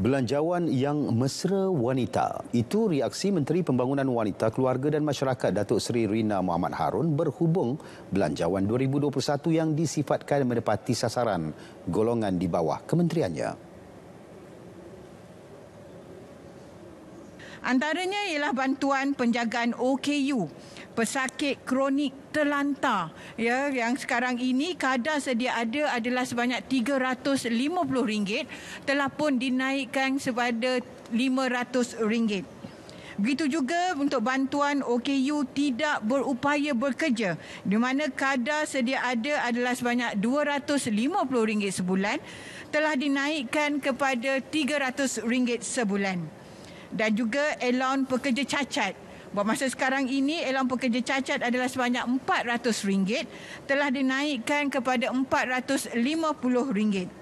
Belanjawan yang mesra wanita. Itu reaksi Menteri Pembangunan Wanita, Keluarga dan Masyarakat Datuk Seri Rina Muhammad Harun berhubung belanjawan 2021 yang disifatkan menepati sasaran golongan di bawah kementeriannya. Antaranya ialah bantuan penjagaan OKU pesakit kronik terlantar ya yang sekarang ini kadar sedia ada adalah sebanyak RM350 telah pun dinaikkan sepada RM500. Begitu juga untuk bantuan OKU tidak berupaya bekerja di mana kadar sedia ada adalah sebanyak RM250 sebulan telah dinaikkan kepada RM300 sebulan dan juga elaun pekerja cacat. Buat masa sekarang ini, elaun pekerja cacat adalah sebanyak RM400 telah dinaikkan kepada RM450.